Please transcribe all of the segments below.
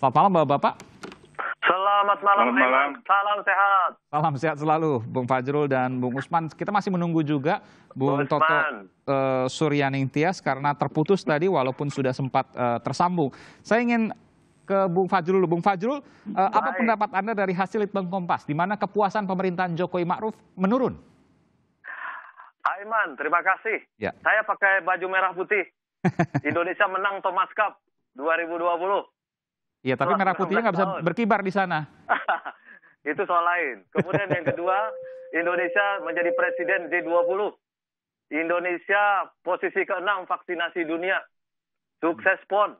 Selamat malam Bapak-Bapak. Selamat malam, Selamat malam. Salam sehat. Salam sehat selalu, Bung Fajrul dan Bung Usman. Kita masih menunggu juga Bung Usman. Toto uh, eh, Suryaning Tias karena terputus tadi walaupun sudah sempat uh, tersambung. Saya ingin ke Bung Fajrul Bung Fajrul, uh, apa pendapat Anda dari hasil Litbang Kompas? Di mana kepuasan pemerintahan Jokowi Ma'ruf menurun? Aiman, terima kasih. Ya. Saya pakai baju merah putih. Indonesia menang Thomas Cup 2020. Iya, tapi merah putihnya nggak bisa berkibar di sana. itu soal lain. Kemudian yang kedua, Indonesia menjadi presiden G20. Indonesia posisi keenam vaksinasi dunia. Sukses PON.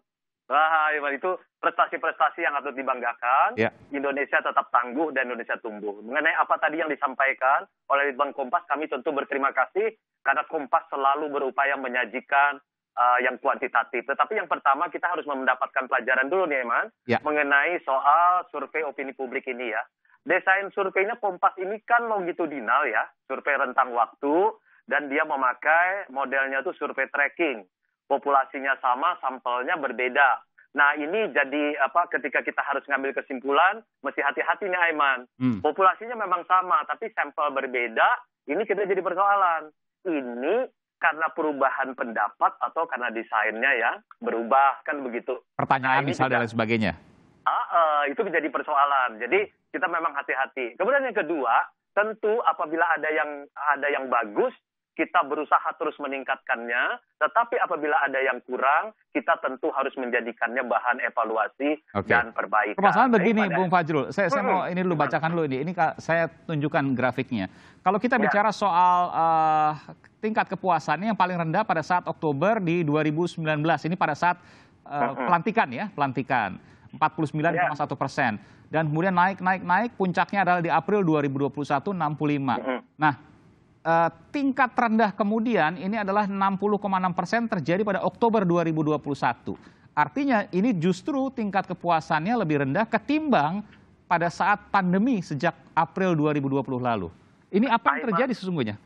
Wah, iya, itu prestasi-prestasi yang harus dibanggakan. Ya. Indonesia tetap tangguh dan Indonesia tumbuh. Mengenai apa tadi yang disampaikan oleh Litbang Kompas, kami tentu berterima kasih karena Kompas selalu berupaya menyajikan uh, yang kuantitatif. Tetapi yang pertama kita harus mendapatkan pelajaran dulu nih, Eman, ya. mengenai soal survei opini publik ini ya. Desain surveinya Kompas ini kan longitudinal ya, survei rentang waktu dan dia memakai modelnya itu survei tracking. Populasinya sama, sampelnya berbeda. Nah ini jadi apa ketika kita harus ngambil kesimpulan mesti hati-hati nih Aiman. Hmm. Populasinya memang sama tapi sampel berbeda. Ini kita jadi persoalan. Ini karena perubahan pendapat atau karena desainnya ya berubah kan begitu. Pertanyaan misal dan sebagainya. Uh, uh, itu menjadi persoalan. Jadi kita memang hati-hati. Kemudian yang kedua, tentu apabila ada yang ada yang bagus kita berusaha terus meningkatkannya, tetapi apabila ada yang kurang, kita tentu harus menjadikannya bahan evaluasi okay. dan perbaikan. Permasalahan begini, Daripada... Bung Fajrul, saya, saya mau hmm. ini dulu bacakan dulu ini, ini saya tunjukkan grafiknya. Kalau kita ya. bicara soal uh, tingkat kepuasannya yang paling rendah pada saat Oktober di 2019, ini pada saat uh, pelantikan ya, pelantikan. 49,1 ya. Dan kemudian naik, naik, naik, puncaknya adalah di April 2021, 65. Nah, Uh, tingkat rendah kemudian ini adalah 60,6 persen terjadi pada Oktober 2021. Artinya ini justru tingkat kepuasannya lebih rendah ketimbang pada saat pandemi sejak April 2020 lalu. Ini apa yang terjadi sesungguhnya?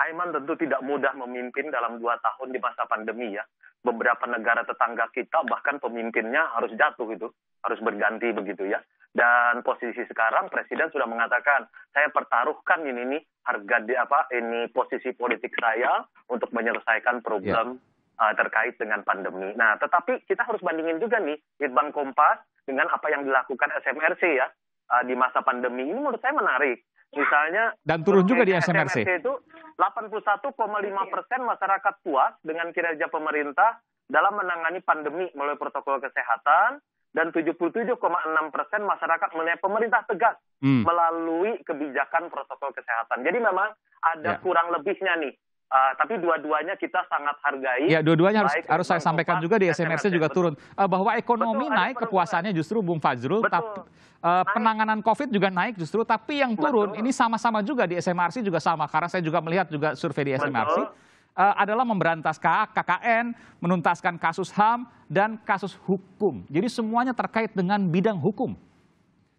Aiman tentu tidak mudah memimpin dalam dua tahun di masa pandemi ya. Beberapa negara tetangga kita bahkan pemimpinnya harus jatuh gitu, harus berganti begitu ya dan posisi sekarang presiden sudah mengatakan saya pertaruhkan ini nih harga di apa ini posisi politik saya untuk menyelesaikan problem yeah. Ya. uh, terkait dengan pandemi. Nah, tetapi kita harus bandingin juga nih Hitbang Kompas dengan apa yang dilakukan SMRC ya uh, di masa pandemi ini menurut saya menarik. Misalnya dan turun juga di SMRC. SMRC itu 81,5 persen masyarakat puas dengan kinerja pemerintah dalam menangani pandemi melalui protokol kesehatan dan 77,6 persen masyarakat melihat pemerintah tegas hmm. melalui kebijakan protokol kesehatan. Jadi memang ada ya. kurang lebihnya nih. Uh, tapi dua-duanya kita sangat hargai. Ya, dua-duanya harus harus saya sampaikan juga di SMRC juga betul. turun uh, bahwa ekonomi betul, naik kepuasannya justru Bung Fajrul, betul. tapi uh, penanganan COVID juga naik justru, tapi yang turun betul. ini sama-sama juga di SMRC juga sama karena saya juga melihat juga survei di SMRC. Betul uh, adalah memberantas KKN, menuntaskan kasus HAM, dan kasus hukum. Jadi semuanya terkait dengan bidang hukum.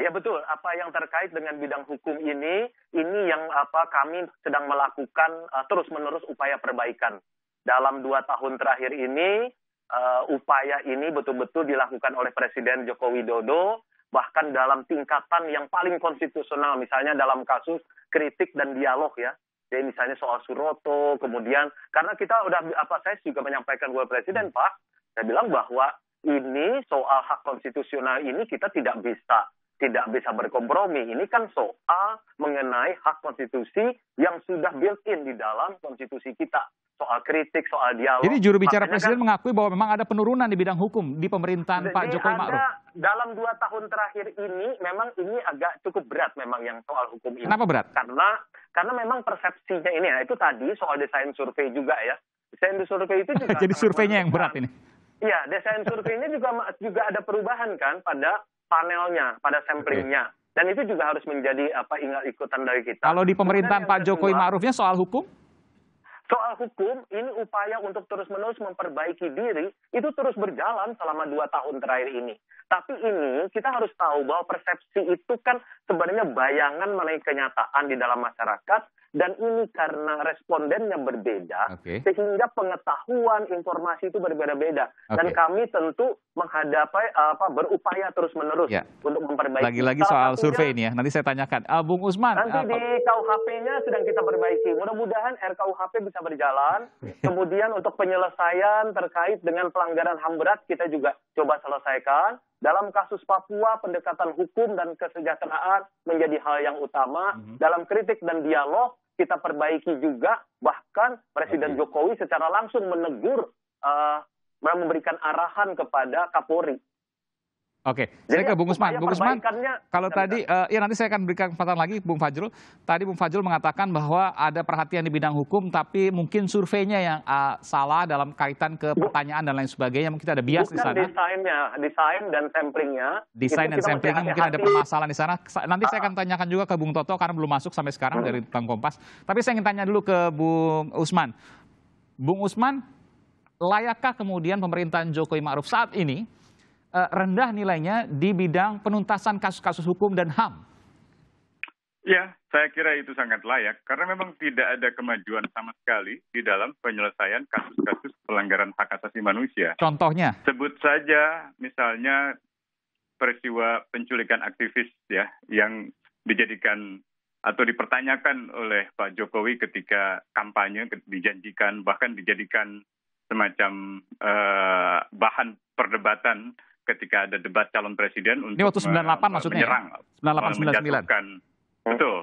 Ya betul, apa yang terkait dengan bidang hukum ini, ini yang apa kami sedang melakukan uh, terus-menerus upaya perbaikan. Dalam dua tahun terakhir ini, uh, upaya ini betul-betul dilakukan oleh Presiden Joko Widodo, bahkan dalam tingkatan yang paling konstitusional, misalnya dalam kasus kritik dan dialog ya ya misalnya soal Suroto, kemudian karena kita udah apa saya juga menyampaikan kepada Presiden Pak, saya bilang bahwa ini soal hak konstitusional ini kita tidak bisa tidak bisa berkompromi. Ini kan soal mengenai hak konstitusi yang sudah built-in di dalam konstitusi kita. Soal kritik, soal dialog. Jadi juru bicara Makanya kan Presiden kan, mengakui bahwa memang ada penurunan di bidang hukum di pemerintahan Pak Jokowi Ma'ruf. Dalam dua tahun terakhir ini memang ini agak cukup berat memang yang soal hukum ini. Kenapa berat? Karena karena memang persepsinya ini ya itu tadi soal desain survei juga ya. Desain survei itu juga. Jadi surveinya yang berat ini. Iya, desain surveinya juga juga ada perubahan kan pada panelnya, pada samplingnya. Dan itu juga harus menjadi apa ingat ikutan dari kita. Kalau di pemerintahan Pak Jokowi Ma'rufnya soal hukum? So, hukum ini upaya untuk terus-menerus memperbaiki diri itu terus berjalan selama dua tahun terakhir ini. Tapi ini kita harus tahu bahwa persepsi itu kan sebenarnya bayangan mengenai kenyataan di dalam masyarakat dan ini karena respondennya berbeda okay. sehingga pengetahuan informasi itu berbeda-beda okay. dan kami tentu menghadapi eh, apa berupaya terus-menerus ya. untuk memperbaiki. Lagi-lagi soal survei ini ya. Nanti saya tanyakan. Uh, Bung Usman. Nanti uh, di KUHP-nya sedang kita perbaiki. Mudah-mudahan RKUHP bisa berjalan jalan. Ya. Kemudian untuk penyelesaian terkait dengan pelanggaran HAM berat kita juga coba selesaikan. Dalam kasus Papua, pendekatan hukum dan kesejahteraan menjadi hal yang utama. Mm -hmm. Dalam kritik dan dialog, kita perbaiki juga. Bahkan Presiden okay. Jokowi secara langsung menegur, uh, memberikan arahan kepada Kapolri Oke, saya ke Bung Usman. Bung Usman, kalau tadi, uh, ya nanti saya akan berikan kesempatan lagi Bung Fajrul. Tadi Bung Fajrul mengatakan bahwa ada perhatian di bidang hukum, tapi mungkin surveinya yang uh, salah dalam kaitan ke pertanyaan dan lain sebagainya. Mungkin ada bias Bukan di sana. desainnya, desain dan samplingnya. Desain dan samplingnya mungkin ada permasalahan di sana. Nanti saya ah, ah. akan tanyakan juga ke Bung Toto karena belum masuk sampai sekarang uh, dari Bang Kompas. Tapi saya ingin tanya dulu ke Bung Usman. Bung Usman, layakkah kemudian pemerintahan Jokowi Ma'ruf saat ini Eh, rendah nilainya di bidang penuntasan kasus-kasus hukum dan HAM. Ya, saya kira itu sangat layak karena memang tidak ada kemajuan sama sekali di dalam penyelesaian kasus-kasus pelanggaran hak asasi manusia. Contohnya? Sebut saja misalnya peristiwa penculikan aktivis ya yang dijadikan atau dipertanyakan oleh Pak Jokowi ketika kampanye dijanjikan bahkan dijadikan semacam uh, bahan perdebatan ketika ada debat calon presiden untuk Ini waktu 98 maksudnya ya? menyerang, ya? 98 menjatuhkan, 99. Betul,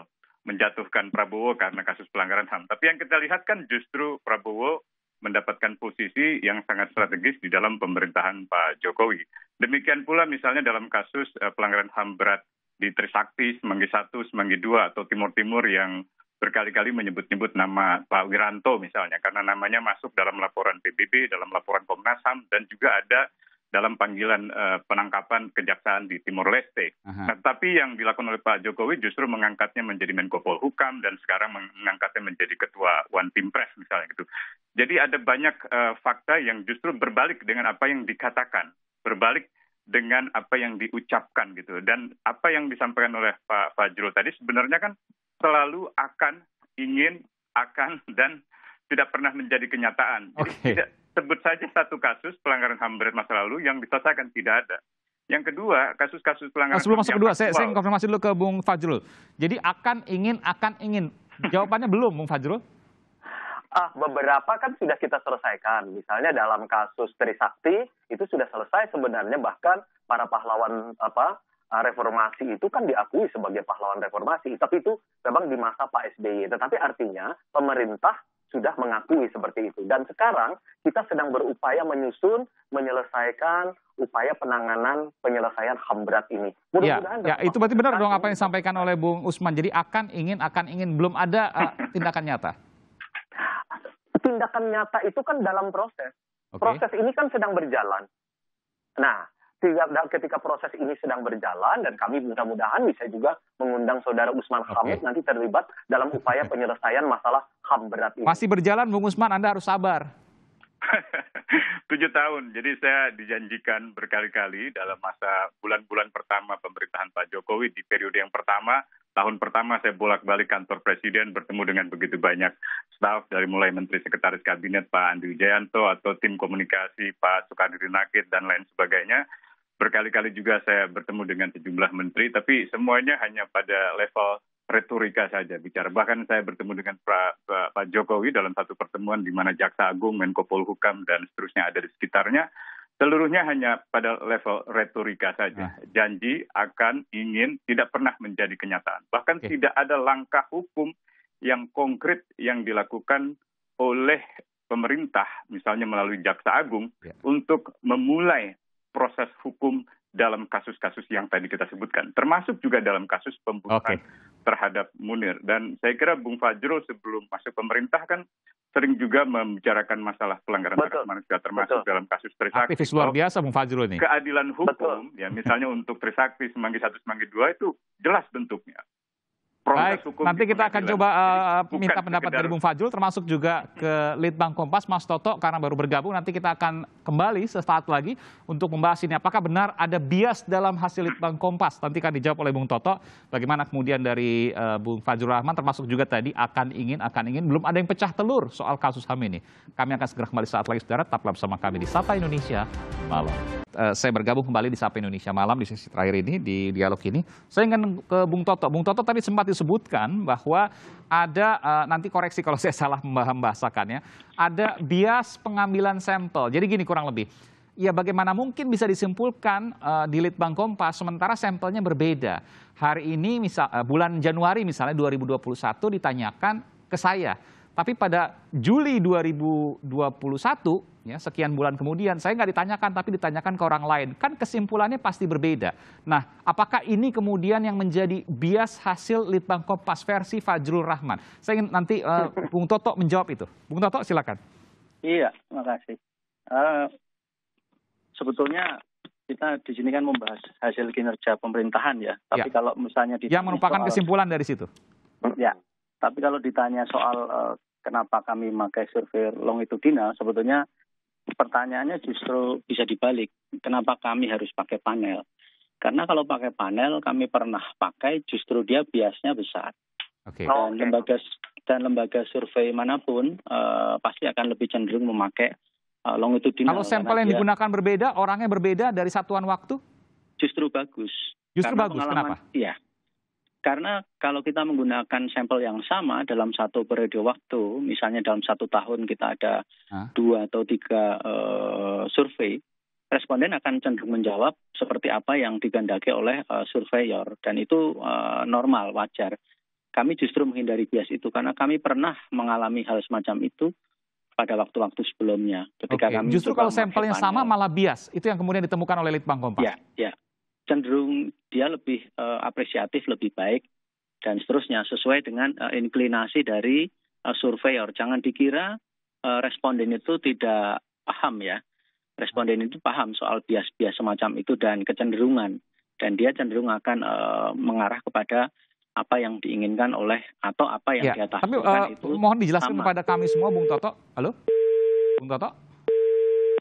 menjatuhkan Prabowo karena kasus pelanggaran HAM. Tapi yang kita lihat kan justru Prabowo mendapatkan posisi yang sangat strategis di dalam pemerintahan Pak Jokowi. Demikian pula misalnya dalam kasus eh, pelanggaran HAM berat di Trisakti, Semanggi 1, Semanggi 2, atau Timur Timur yang berkali-kali menyebut-nyebut nama Pak Wiranto misalnya, karena namanya masuk dalam laporan PBB, dalam laporan Komnas HAM, dan juga ada dalam panggilan uh, penangkapan kejaksaan di Timor Leste. Nah, tapi yang dilakukan oleh Pak Jokowi justru mengangkatnya menjadi Menko Polhukam dan sekarang mengangkatnya menjadi Ketua One Team Press misalnya gitu. Jadi ada banyak uh, fakta yang justru berbalik dengan apa yang dikatakan, berbalik dengan apa yang diucapkan gitu. Dan apa yang disampaikan oleh Pak Fajrul tadi sebenarnya kan selalu akan ingin akan dan tidak pernah menjadi kenyataan. Jadi tidak sebut saja satu kasus pelanggaran HAM berat masa lalu yang diselesaikan tidak ada. Yang kedua, kasus-kasus pelanggaran. Eh, sebelum masuk kedua, saya, saya konfirmasi dulu ke Bung Fajrul. Jadi akan ingin, akan ingin. Jawabannya belum, Bung Fajrul? Ah, beberapa kan sudah kita selesaikan. Misalnya dalam kasus Trisakti itu sudah selesai sebenarnya bahkan para pahlawan apa eh, reformasi itu kan diakui sebagai pahlawan reformasi. Tapi itu memang di masa Pak SBY. Tetapi artinya pemerintah sudah mengakui seperti itu. Dan sekarang kita sedang berupaya menyusun, menyelesaikan upaya penanganan penyelesaian HAM berat ini. mudah ya, ya, itu berarti benar dong apa yang disampaikan oleh Bung Usman. Jadi akan ingin, akan ingin, belum ada uh, tindakan nyata. Tindakan nyata itu kan dalam proses. Okay. Proses ini kan sedang berjalan. Nah, dan ketika proses ini sedang berjalan dan kami mudah-mudahan bisa juga mengundang saudara Usman Hamid nanti terlibat dalam upaya penyelesaian masalah HAM berat ini. Masih berjalan Bung Usman, Anda harus sabar. Tujuh tahun, jadi saya dijanjikan berkali-kali dalam masa bulan-bulan pertama pemerintahan Pak Jokowi di periode yang pertama, tahun pertama saya bolak-balik kantor presiden bertemu dengan begitu banyak staf dari mulai Menteri Sekretaris Kabinet Pak Andri Jayanto atau tim komunikasi Pak Sukardi Nakit dan lain sebagainya berkali-kali juga saya bertemu dengan sejumlah menteri, tapi semuanya hanya pada level retorika saja bicara. Bahkan saya bertemu dengan Pak, Pak Jokowi dalam satu pertemuan di mana Jaksa Agung, Menko Polhukam, dan seterusnya ada di sekitarnya. Seluruhnya hanya pada level retorika saja. Hmm. Janji akan ingin tidak pernah menjadi kenyataan. Bahkan okay. tidak ada langkah hukum yang konkret yang dilakukan oleh pemerintah, misalnya melalui Jaksa Agung, yeah. untuk memulai proses hukum dalam kasus-kasus yang tadi kita sebutkan, termasuk juga dalam kasus pembunuhan okay. terhadap Munir. Dan saya kira Bung Fajrul sebelum masuk pemerintah kan sering juga membicarakan masalah pelanggaran hak manusia, termasuk Betul. dalam kasus Trisakti. Aktivis luar biasa Bung Fajrul ini. Keadilan hukum, Betul. ya misalnya untuk Trisakti Semanggi satu Semanggi dua itu jelas bentuknya. Baik, nanti kita akan coba uh, minta pendapat dari Bung Fajrul, termasuk juga ke Litbang Kompas, Mas Toto, karena baru bergabung. Nanti kita akan kembali sesaat lagi untuk membahas ini. Apakah benar ada bias dalam hasil Litbang Kompas? Nanti akan dijawab oleh Bung Toto. Bagaimana kemudian dari uh, Bung Fajrul Rahman, termasuk juga tadi akan ingin, akan ingin. Belum ada yang pecah telur soal kasus HAM ini. Kami akan segera kembali saat lagi, saudara. Tetaplah bersama kami di Sapa Indonesia Malam. Eh, saya bergabung kembali di Sapa Indonesia Malam di sesi terakhir ini, di dialog ini. Saya ingin ke Bung Toto. Bung Toto tadi sempat disebutkan bahwa ada, uh, nanti koreksi kalau saya salah membahasakannya, ada bias pengambilan sampel. Jadi gini kurang lebih, ya bagaimana mungkin bisa disimpulkan uh, di Litbang Kompas sementara sampelnya berbeda. Hari ini misal uh, bulan Januari misalnya 2021 ditanyakan ke saya, tapi pada Juli 2021 ya, sekian bulan kemudian, saya nggak ditanyakan tapi ditanyakan ke orang lain. Kan kesimpulannya pasti berbeda. Nah, apakah ini kemudian yang menjadi bias hasil Litbang Kompas versi Fajrul Rahman? Saya ingin nanti uh, Bung Toto menjawab itu. Bung Toto silakan. Iya, makasih kasih. Uh, sebetulnya kita di sini kan membahas hasil kinerja pemerintahan ya. Tapi ya. kalau misalnya di yang merupakan soal, kesimpulan dari situ. Ya, tapi kalau ditanya soal uh, kenapa kami memakai survei longitudinal, sebetulnya pertanyaannya justru bisa dibalik. Kenapa kami harus pakai panel? Karena kalau pakai panel kami pernah pakai justru dia biasnya besar. Okay. Dan oh, okay. lembaga dan lembaga survei manapun uh, pasti akan lebih cenderung memakai uh, longitudinal. Kalau sampel yang dia, digunakan berbeda, orangnya berbeda dari satuan waktu? Justru bagus. Justru Karena bagus. Kenapa? Iya. Karena kalau kita menggunakan sampel yang sama dalam satu periode waktu, misalnya dalam satu tahun kita ada Hah? dua atau tiga uh, survei, responden akan cenderung menjawab seperti apa yang digandaki oleh uh, surveyor dan itu uh, normal wajar. Kami justru menghindari bias itu karena kami pernah mengalami hal semacam itu pada waktu-waktu sebelumnya. Ketika okay. kami justru kalau sampelnya sama malah bias, itu yang kemudian ditemukan oleh Litbang Kompas. Ya, ya cenderung dia lebih uh, apresiatif, lebih baik dan seterusnya sesuai dengan uh, inklinasi dari uh, surveyor. Jangan dikira uh, responden itu tidak paham ya. Responden itu paham soal bias-bias semacam itu dan kecenderungan dan dia cenderung akan uh, mengarah kepada apa yang diinginkan oleh atau apa yang ya, dia tahu. Tapi uh, itu mohon dijelaskan sama. kepada kami semua, Bung Toto. Halo, Bung Toto.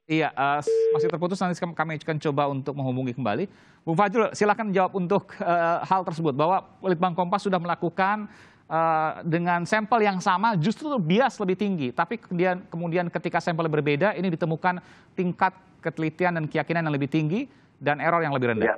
Iya, uh, masih terputus nanti kami akan coba untuk menghubungi kembali. Bung Fajrul, silakan jawab untuk uh, hal tersebut bahwa Litbang Kompas sudah melakukan uh, dengan sampel yang sama justru bias lebih tinggi, tapi kemudian kemudian ketika sampel berbeda ini ditemukan tingkat ketelitian dan keyakinan yang lebih tinggi dan error yang lebih rendah. Ya.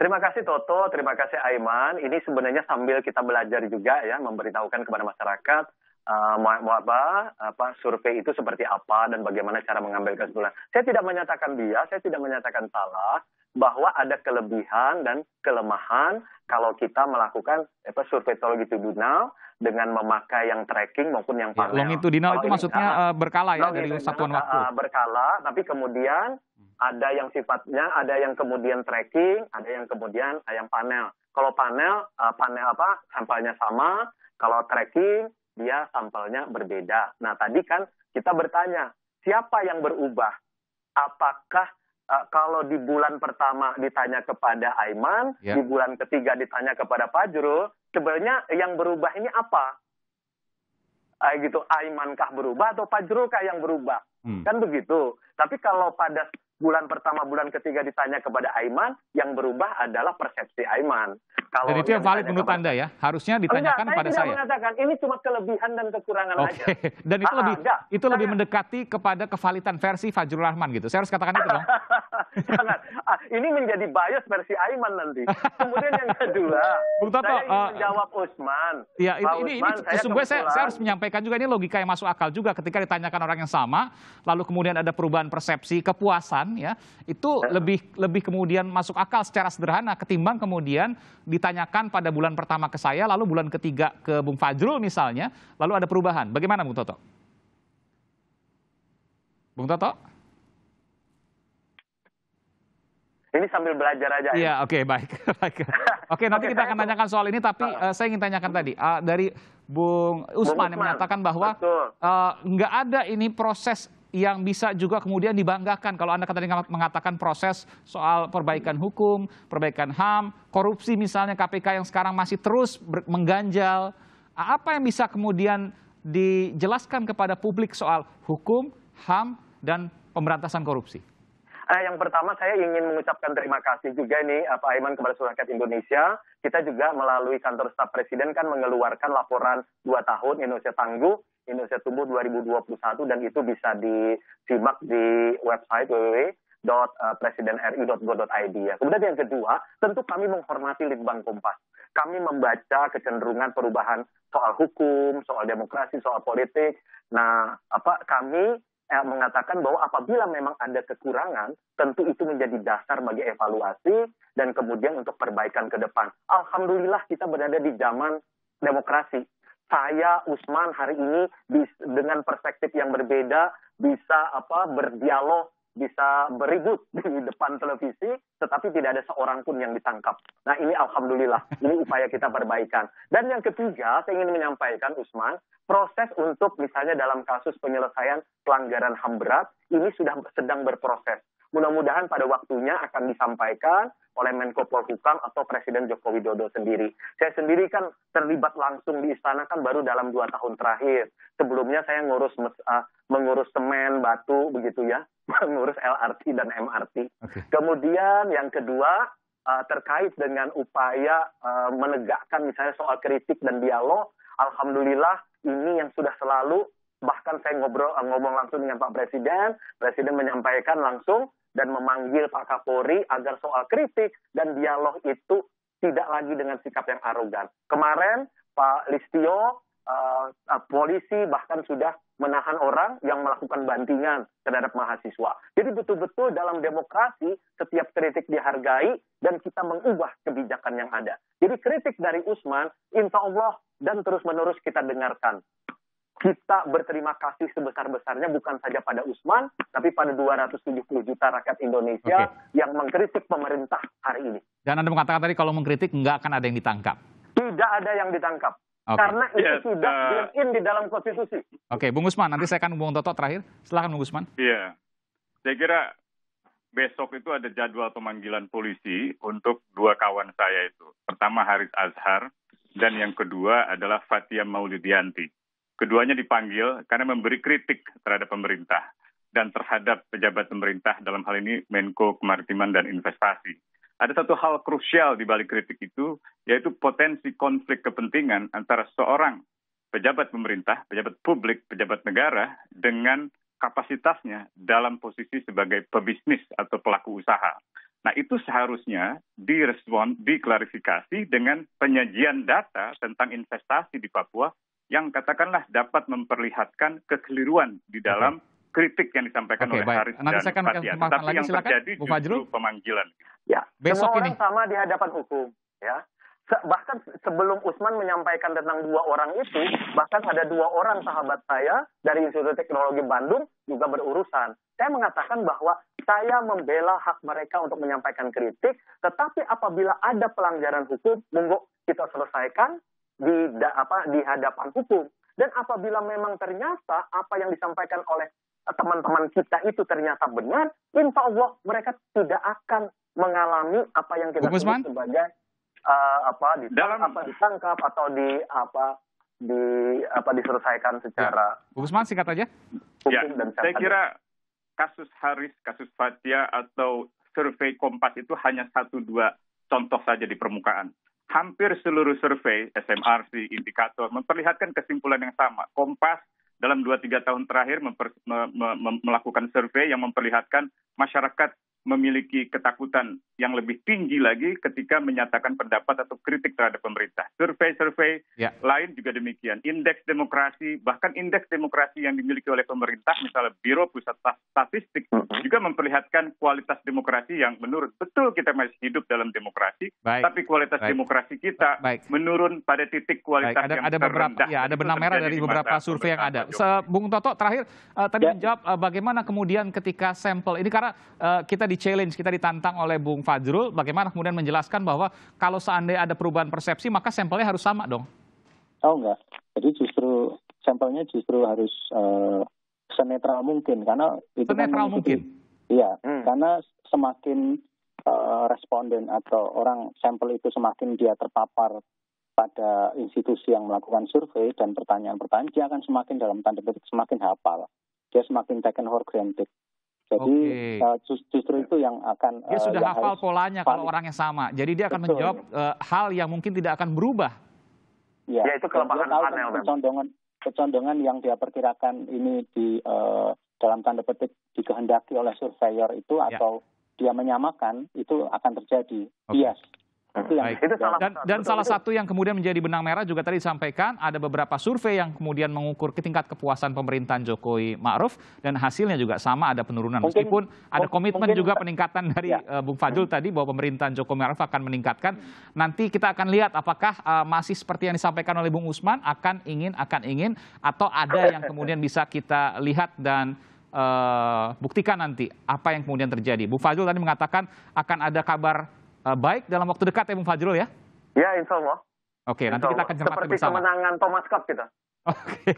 Terima kasih Toto, terima kasih Aiman. Ini sebenarnya sambil kita belajar juga ya, memberitahukan kepada masyarakat uh, apa apa survei itu seperti apa dan bagaimana cara mengambil kesimpulan. Saya tidak menyatakan dia, saya tidak menyatakan salah bahwa ada kelebihan dan kelemahan kalau kita melakukan apa survei longitudinal dengan memakai yang tracking maupun yang Long Ya, longitudinal itu maksudnya uh, berkala ya dari satuan waktu. Uh, berkala, tapi kemudian ada yang sifatnya ada yang kemudian tracking, ada yang kemudian yang panel. Kalau panel uh, panel apa sampelnya sama, kalau tracking dia sampelnya berbeda. Nah, tadi kan kita bertanya, siapa yang berubah? Apakah uh, kalau di bulan pertama ditanya kepada Aiman, yeah. di bulan ketiga ditanya kepada Fajrul, sebenarnya yang berubah ini apa? Uh, gitu, Aiman kah berubah atau Fajrul kah yang berubah? Hmm. Kan begitu. Tapi kalau pada bulan pertama, bulan ketiga ditanya kepada Aiman, yang berubah adalah persepsi Aiman. Kalau Dan itu yang valid menurut Anda ya? Harusnya oh, ditanyakan enggak, pada saya. Saya mengatakan ini cuma kelebihan dan kekurangan okay. aja. Dan itu ah, lebih enggak, itu saya... lebih mendekati kepada kevalitan versi Fajrul Rahman gitu. Saya harus katakan itu dong. Jangan. Ah, ini menjadi bias versi Aiman nanti. Kemudian yang kedua, Bung Toto, saya ingin uh, Usman. Ya, ini, Usman, ini, ini saya saya, saya harus menyampaikan juga ini logika yang masuk akal juga ketika ditanyakan orang yang sama, lalu kemudian ada perubahan persepsi kepuasan ya, itu eh. lebih lebih kemudian masuk akal secara sederhana ketimbang kemudian di ditanyakan pada bulan pertama ke saya, lalu bulan ketiga ke Bung Fajrul misalnya, lalu ada perubahan. Bagaimana Bung Toto? Bung Toto? Ini sambil belajar aja. Ya. Iya, oke, okay, baik. baik. Oke, okay, nanti kita akan tanyakan soal ini, tapi uh, saya ingin tanyakan tadi uh, dari Bung Usman, Bung Usman yang menyatakan bahwa eh, nggak ada ini proses yang bisa juga kemudian dibanggakan kalau Anda tadi mengatakan proses soal perbaikan hukum, perbaikan HAM, korupsi misalnya KPK yang sekarang masih terus mengganjal. Apa yang bisa kemudian dijelaskan kepada publik soal hukum, HAM, dan pemberantasan korupsi? Eh, yang pertama saya ingin mengucapkan terima kasih juga nih eh, Pak Aiman kepada seluruh rakyat Indonesia. Kita juga melalui kantor staf presiden kan mengeluarkan laporan dua tahun Indonesia Tangguh Indonesia Tumbuh 2021 dan itu bisa disimak di website www presidenri.go.id ya. Kemudian yang kedua, tentu kami menghormati Litbang Kompas. Kami membaca kecenderungan perubahan soal hukum, soal demokrasi, soal politik. Nah, apa kami eh, mengatakan bahwa apabila memang ada kekurangan, tentu itu menjadi dasar bagi evaluasi dan kemudian untuk perbaikan ke depan. Alhamdulillah kita berada di zaman demokrasi saya Usman hari ini dengan perspektif yang berbeda bisa apa berdialog bisa beribut di depan televisi, tetapi tidak ada seorang pun yang ditangkap. Nah ini alhamdulillah, ini upaya kita perbaikan. Dan yang ketiga, saya ingin menyampaikan Usman, proses untuk misalnya dalam kasus penyelesaian pelanggaran HAM berat, ini sudah sedang berproses mudah-mudahan pada waktunya akan disampaikan oleh Menko Polhukam atau Presiden Joko Widodo sendiri. Saya sendiri kan terlibat langsung di istana kan baru dalam dua tahun terakhir. Sebelumnya saya ngurus uh, mengurus semen, batu begitu ya, mengurus LRT dan MRT. Okay. Kemudian yang kedua uh, terkait dengan upaya uh, menegakkan misalnya soal kritik dan dialog, alhamdulillah ini yang sudah selalu bahkan saya ngobrol ngomong langsung dengan Pak Presiden, Presiden menyampaikan langsung dan memanggil Pak Kapolri agar soal kritik dan dialog itu tidak lagi dengan sikap yang arogan. Kemarin Pak Listio uh, polisi bahkan sudah menahan orang yang melakukan bantingan terhadap mahasiswa. Jadi betul-betul dalam demokrasi setiap kritik dihargai dan kita mengubah kebijakan yang ada. Jadi kritik dari Usman, insya Allah dan terus-menerus kita dengarkan kita berterima kasih sebesar-besarnya bukan saja pada Usman, tapi pada 270 juta rakyat Indonesia okay. yang mengkritik pemerintah hari ini. Dan Anda mengatakan tadi kalau mengkritik nggak akan ada yang ditangkap? Tidak ada yang ditangkap. Okay. Karena itu yes, sudah uh, built in di dalam konstitusi. Oke, okay, Bung Usman, nanti saya akan Bung Toto terakhir. Silahkan Bung Usman. Iya. Yeah. Saya kira besok itu ada jadwal pemanggilan polisi untuk dua kawan saya itu. Pertama Haris Azhar, dan yang kedua adalah Fatia Maulidianti. Keduanya dipanggil karena memberi kritik terhadap pemerintah dan terhadap pejabat pemerintah dalam hal ini Menko Kemaritiman dan Investasi. Ada satu hal krusial di balik kritik itu, yaitu potensi konflik kepentingan antara seorang pejabat pemerintah, pejabat publik, pejabat negara dengan kapasitasnya dalam posisi sebagai pebisnis atau pelaku usaha. Nah, itu seharusnya direspon, diklarifikasi dengan penyajian data tentang investasi di Papua yang katakanlah dapat memperlihatkan kekeliruan di dalam okay kritik yang disampaikan okay, oleh baik. Haris Nanti dan Fatia. Tetapi yang silakan, terjadi Bu justru pemanggilan. Ya, Besok semua orang sama di hadapan hukum. Ya, Se bahkan sebelum Usman menyampaikan tentang dua orang itu, bahkan ada dua orang sahabat saya dari Institut Teknologi Bandung juga berurusan. Saya mengatakan bahwa saya membela hak mereka untuk menyampaikan kritik, tetapi apabila ada pelanggaran hukum, monggo kita selesaikan, di da, apa di hadapan hukum. Dan apabila memang ternyata apa yang disampaikan oleh eh, teman-teman kita itu ternyata benar, insya Allah mereka tidak akan mengalami apa yang kita sebut sebagai uh, apa ditangkap, Dalam... apa ditangkap atau di apa di apa diselesaikan secara. Ya. Bu singkat aja. Ya, saya kira kasus Haris, kasus Fatia atau survei Kompas itu hanya satu dua contoh saja di permukaan hampir seluruh survei SMRC, indikator memperlihatkan kesimpulan yang sama. Kompas dalam 2-3 tahun terakhir me, me, me, melakukan survei yang memperlihatkan masyarakat memiliki ketakutan yang lebih tinggi lagi ketika menyatakan pendapat atau kritik terhadap pemerintah. Survei-survei ya. lain juga demikian. Indeks demokrasi, bahkan indeks demokrasi yang dimiliki oleh pemerintah, misalnya Biro Pusat Statistik, uh-huh. juga memperlihatkan kualitas demokrasi yang menurut Betul kita masih hidup dalam demokrasi, Baik. tapi kualitas Baik. demokrasi kita Baik. menurun pada titik kualitas Baik. Ada, yang ada beberapa, terendah. Ya, ada benang merah dari beberapa survei yang ada. Se Bung Toto, terakhir uh, tadi ya. menjawab uh, bagaimana kemudian ketika sampel ini karena uh, kita di challenge, kita ditantang oleh Bung Fajrul, bagaimana kemudian menjelaskan bahwa kalau seandainya ada perubahan persepsi, maka sampelnya harus sama dong? Oh enggak, jadi justru sampelnya justru harus uh, senetral mungkin, karena itu kan senetral kan mungkin. Iya, hmm. karena semakin uh, responden atau orang sampel itu semakin dia terpapar pada institusi yang melakukan survei dan pertanyaan-pertanyaan dia akan semakin dalam tanda petik semakin hafal. Dia semakin taken for granted. Jadi okay. uh, eh, justru itu yang akan dia uh, sudah hafal polanya panik. kalau orangnya sama. Jadi dia akan Betul. menjawab uh, hal yang mungkin tidak akan berubah. Ya, ya itu kelemahan anel. Kecondongan, kecondongan yang dia perkirakan ini di uh, dalam tanda petik dikehendaki oleh surveyor itu ya. atau dia menyamakan itu akan terjadi okay. bias. Baik. Itu salah dan, dan salah satu yang kemudian menjadi benang merah juga tadi disampaikan ada beberapa survei yang kemudian mengukur tingkat kepuasan pemerintahan Jokowi Ma'ruf dan hasilnya juga sama ada penurunan mungkin, meskipun ada komitmen mungkin, juga peningkatan dari ya. uh, Bung Fadul tadi bahwa pemerintahan Jokowi Ma'ruf akan meningkatkan. Nanti kita akan lihat apakah uh, masih seperti yang disampaikan oleh Bung Usman akan ingin akan ingin atau ada yang kemudian bisa kita lihat dan uh, buktikan nanti apa yang kemudian terjadi. Bung Fadul tadi mengatakan akan ada kabar uh, baik dalam waktu dekat ya Bung Fajrul ya? Ya, insya Allah. Oke, insya nanti kita akan cermati Seperti bersama. kemenangan Thomas Cup kita. Oke,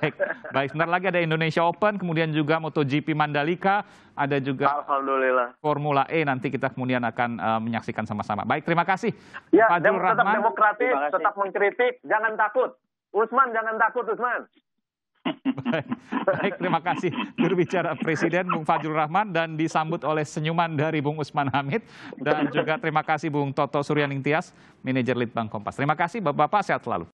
baik. Baik, sebentar lagi ada Indonesia Open, kemudian juga MotoGP Mandalika, ada juga Alhamdulillah. Formula E nanti kita kemudian akan uh, menyaksikan sama-sama. Baik, terima kasih. Ya, Fajrul dem tetap demokratis, tetap mengkritik, jangan takut. Usman, jangan takut Usman. Baik. Baik, terima kasih berbicara Presiden Bung Fajrul Rahman dan disambut oleh senyuman dari Bung Usman Hamid dan juga terima kasih Bung Toto Suryaning Tias, Manajer Litbang Kompas. Terima kasih Bapak-bapak sehat selalu.